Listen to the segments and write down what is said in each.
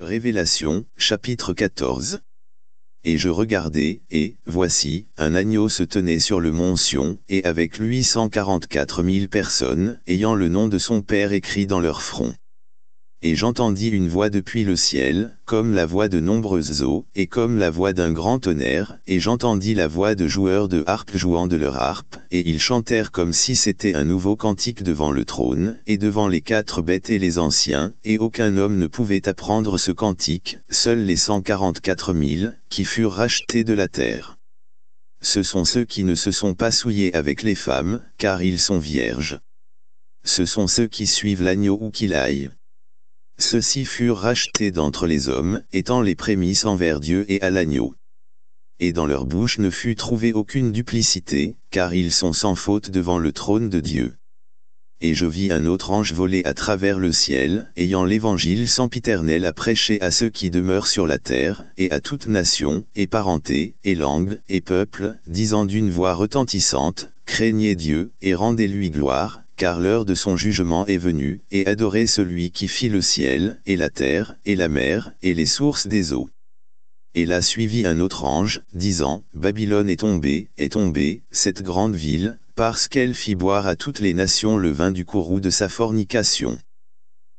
Révélation, chapitre 14 Et je regardai, et, voici, un agneau se tenait sur le mont Sion, et avec lui 144 000 personnes, ayant le nom de son Père écrit dans leur front et j'entendis une voix depuis le ciel, comme la voix de nombreuses eaux, et comme la voix d'un grand tonnerre, et j'entendis la voix de joueurs de harpe jouant de leur harpe, et ils chantèrent comme si c'était un nouveau cantique devant le trône, et devant les quatre bêtes et les anciens, et aucun homme ne pouvait apprendre ce cantique, seuls les 144 000, qui furent rachetés de la terre. Ce sont ceux qui ne se sont pas souillés avec les femmes, car ils sont vierges. Ce sont ceux qui suivent l'agneau où qu'il aille. Ceux-ci furent rachetés d'entre les hommes, étant les prémices envers Dieu et à l'agneau. Et dans leur bouche ne fut trouvée aucune duplicité, car ils sont sans faute devant le trône de Dieu. Et je vis un autre ange voler à travers le ciel, ayant l'évangile sans sempiternel à prêcher à ceux qui demeurent sur la terre, et à toute nation, et parenté, et langue, et peuple, disant d'une voix retentissante, Craignez Dieu, et rendez-lui gloire, car l'heure de son jugement est venue, et adoré celui qui fit le ciel, et la terre, et la mer, et les sources des eaux. Et là suivit un autre ange, disant, Babylone est tombée, est tombée, cette grande ville, parce qu'elle fit boire à toutes les nations le vin du courroux de sa fornication.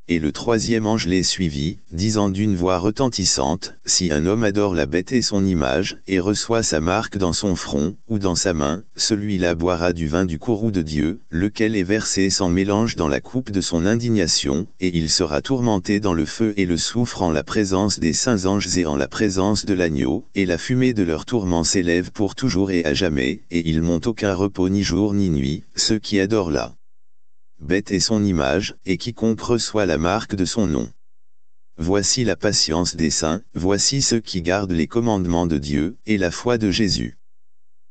Et le troisième ange les suivit, disant d'une voix retentissante, Si un homme adore la bête et son image, et reçoit sa marque dans son front, ou dans sa main, celui-là boira du vin du courroux de Dieu, lequel est versé sans mélange dans la coupe de son indignation, et il sera tourmenté dans le feu et le souffre en la présence des saints anges et en la présence de l'agneau, et la fumée de leur tourment s'élève pour toujours et à jamais, et ils n'ont aucun repos ni jour ni nuit, ceux qui adorent là bête est son image, et quiconque reçoit la marque de son nom. Voici la patience des saints, voici ceux qui gardent les commandements de Dieu, et la foi de Jésus.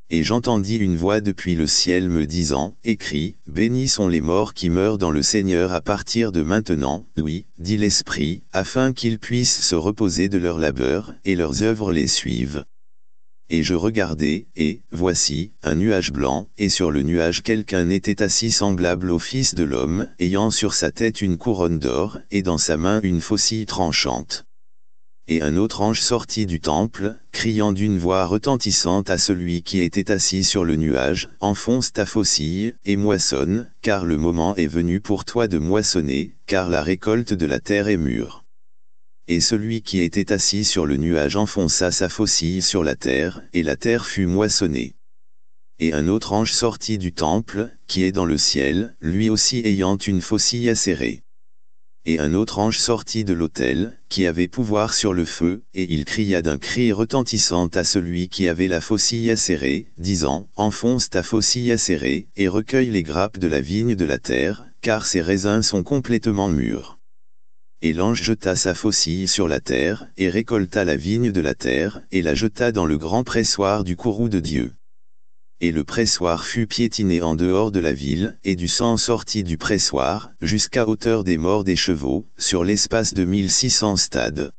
Et j'entendis une voix depuis le ciel me disant, écris, bénis sont les morts qui meurent dans le Seigneur à partir de maintenant, oui, dit l'Esprit, afin qu'ils puissent se reposer de leur labeur, et leurs œuvres les suivent et je regardai, et, voici, un nuage blanc, et sur le nuage quelqu'un était assis semblable au Fils de l'homme, ayant sur sa tête une couronne d'or, et dans sa main une faucille tranchante. Et un autre ange sortit du temple, criant d'une voix retentissante à celui qui était assis sur le nuage, « Enfonce ta faucille, et moissonne, car le moment est venu pour toi de moissonner, car la récolte de la terre est mûre. » et celui qui était assis sur le nuage enfonça sa faucille sur la terre, et la terre fut moissonnée. Et un autre ange sortit du temple, qui est dans le ciel, lui aussi ayant une faucille acérée. Et un autre ange sortit de l'autel, qui avait pouvoir sur le feu, et il cria d'un cri retentissant à celui qui avait la faucille acérée, disant, Enfonce ta faucille acérée, et recueille les grappes de la vigne de la terre, car ses raisins sont complètement mûrs. Et l'ange jeta sa faucille sur la terre, et récolta la vigne de la terre, et la jeta dans le grand pressoir du courroux de Dieu. Et le pressoir fut piétiné en dehors de la ville, et du sang sortit du pressoir, jusqu'à hauteur des morts des chevaux, sur l'espace de 1600 stades.